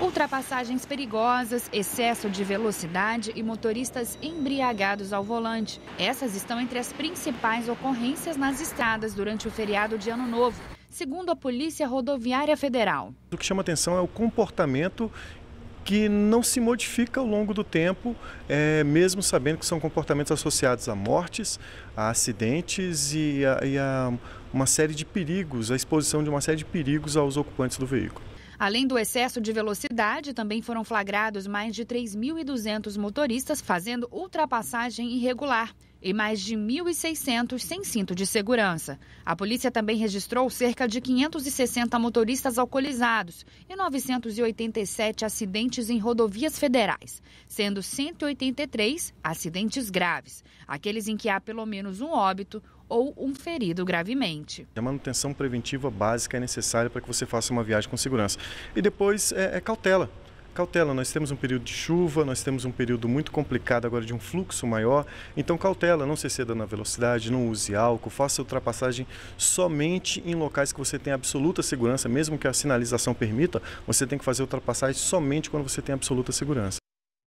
Ultrapassagens perigosas, excesso de velocidade e motoristas embriagados ao volante. Essas estão entre as principais ocorrências nas estradas durante o feriado de Ano Novo, segundo a Polícia Rodoviária Federal. O que chama atenção é o comportamento que não se modifica ao longo do tempo, é, mesmo sabendo que são comportamentos associados a mortes, a acidentes e a, e a uma série de perigos, a exposição de uma série de perigos aos ocupantes do veículo. Além do excesso de velocidade, também foram flagrados mais de 3.200 motoristas fazendo ultrapassagem irregular e mais de 1.600 sem cinto de segurança. A polícia também registrou cerca de 560 motoristas alcoolizados e 987 acidentes em rodovias federais, sendo 183 acidentes graves, aqueles em que há pelo menos um óbito ou um ferido gravemente. A manutenção preventiva básica é necessária para que você faça uma viagem com segurança. E depois é, é cautela cautela. Nós temos um período de chuva, nós temos um período muito complicado agora de um fluxo maior. Então, cautela, não se ceda na velocidade, não use álcool, faça ultrapassagem somente em locais que você tem absoluta segurança, mesmo que a sinalização permita, você tem que fazer ultrapassagem somente quando você tem absoluta segurança.